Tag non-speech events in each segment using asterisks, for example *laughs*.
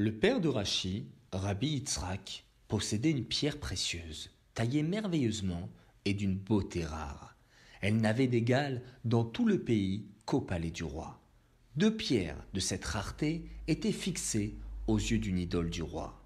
Le père de Rachi, Rabbi Yitzhak, possédait une pierre précieuse, taillée merveilleusement et d'une beauté rare. Elle n'avait d'égal dans tout le pays qu'au palais du roi. Deux pierres de cette rareté étaient fixées aux yeux d'une idole du roi.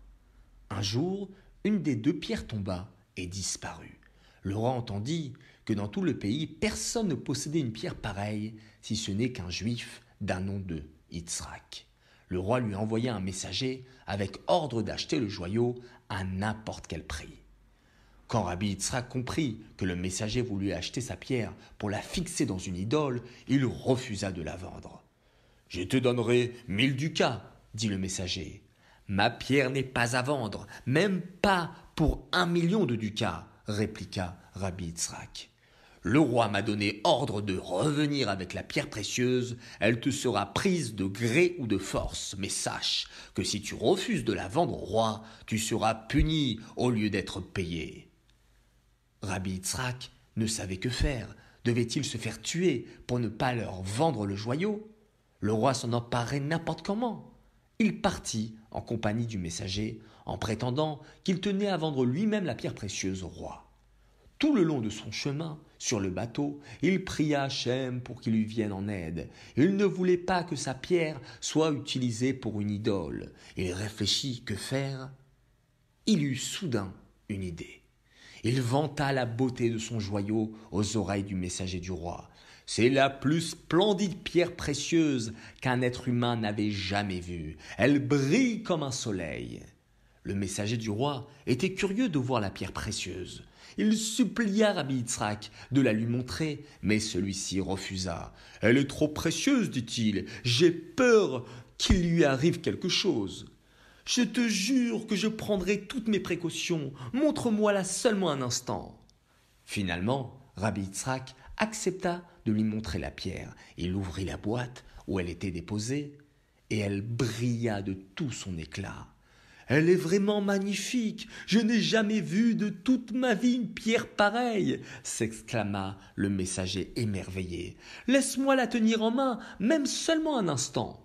Un jour, une des deux pierres tomba et disparut. Le roi entendit que dans tout le pays, personne ne possédait une pierre pareille, si ce n'est qu'un juif d'un nom de Yitzhak le roi lui envoya un messager avec ordre d'acheter le joyau à n'importe quel prix. Quand Rabbi Yitzhak comprit que le messager voulut acheter sa pierre pour la fixer dans une idole, il refusa de la vendre. Je te donnerai mille ducats, dit le messager. Ma pierre n'est pas à vendre, même pas pour un million de ducats, répliqua Rabbi le roi m'a donné ordre de revenir avec la pierre précieuse, elle te sera prise de gré ou de force, mais sache que si tu refuses de la vendre au roi, tu seras puni au lieu d'être payé. Rabbi Yitzhak ne savait que faire. Devait-il se faire tuer pour ne pas leur vendre le joyau Le roi s'en emparait n'importe comment. Il partit en compagnie du messager, en prétendant qu'il tenait à vendre lui-même la pierre précieuse au roi. Tout le long de son chemin, sur le bateau, il pria Hachem pour qu'il lui vienne en aide. Il ne voulait pas que sa pierre soit utilisée pour une idole. Il réfléchit que faire. Il eut soudain une idée. Il vanta la beauté de son joyau aux oreilles du messager du roi. C'est la plus splendide pierre précieuse qu'un être humain n'avait jamais vue. Elle brille comme un soleil. Le messager du roi était curieux de voir la pierre précieuse. Il supplia Rabbi Yitzhak de la lui montrer, mais celui-ci refusa. Elle est trop précieuse, dit-il. J'ai peur qu'il lui arrive quelque chose. Je te jure que je prendrai toutes mes précautions. Montre-moi-la seulement un instant. Finalement, Rabbi Yitzhak accepta de lui montrer la pierre. Il ouvrit la boîte où elle était déposée et elle brilla de tout son éclat. Elle est vraiment magnifique. Je n'ai jamais vu de toute ma vie une pierre pareille. s'exclama le messager émerveillé. Laisse-moi la tenir en main, même seulement un instant.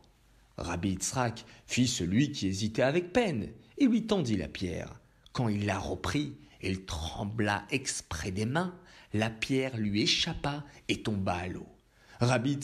Rabbi Itzrak fit celui qui hésitait avec peine et lui tendit la pierre. Quand il la reprit, elle trembla exprès des mains, la pierre lui échappa et tomba à l'eau. Rabbi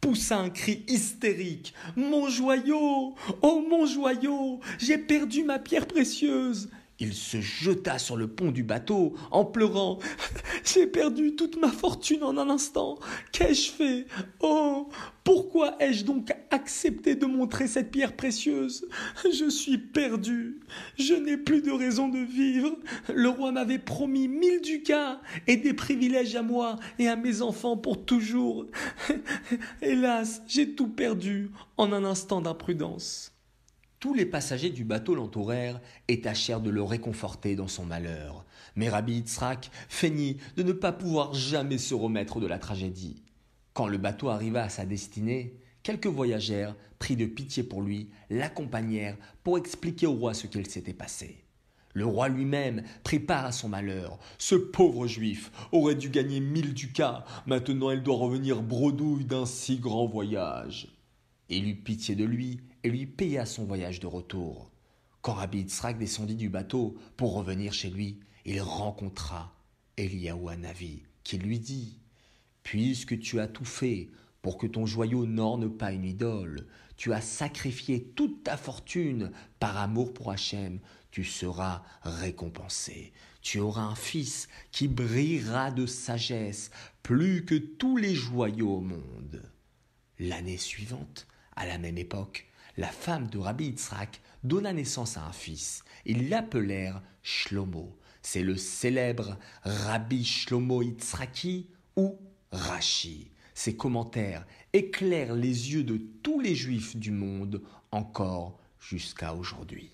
poussa un cri hystérique. Mon joyau Oh mon joyau J'ai perdu ma pierre précieuse il se jeta sur le pont du bateau en pleurant. *laughs* J'ai perdu toute ma fortune en un instant. Qu'ai-je fait Oh pourquoi ai-je donc accepté de montrer cette pierre précieuse Je suis perdu. Je n'ai plus de raison de vivre. Le roi m'avait promis mille ducats et des privilèges à moi et à mes enfants pour toujours. Hélas, j'ai tout perdu en un instant d'imprudence. Tous les passagers du bateau l'entourèrent et tâchèrent de le réconforter dans son malheur. Mais Rabbi Yitzhak feignit de ne pas pouvoir jamais se remettre de la tragédie. Quand le bateau arriva à sa destinée, quelques voyageurs, pris de pitié pour lui, l'accompagnèrent pour expliquer au roi ce qu'il s'était passé. Le roi lui-même part à son malheur. Ce pauvre juif aurait dû gagner mille ducats. Maintenant, elle doit revenir bredouille d'un si grand voyage. Il eut pitié de lui et lui paya son voyage de retour. Quand Rabbi Yitzhak descendit du bateau pour revenir chez lui, il rencontra eliaouanavi qui lui dit Puisque tu as tout fait pour que ton joyau n'orne pas une idole, tu as sacrifié toute ta fortune par amour pour Hachem, tu seras récompensé. Tu auras un fils qui brillera de sagesse plus que tous les joyaux au monde. L'année suivante, à la même époque, la femme de Rabbi Yitzhak donna naissance à un fils. Ils l'appelèrent Shlomo. C'est le célèbre Rabbi Shlomo Yitzhaki ou Rachi. Ses commentaires éclairent les yeux de tous les juifs du monde encore jusqu'à aujourd'hui.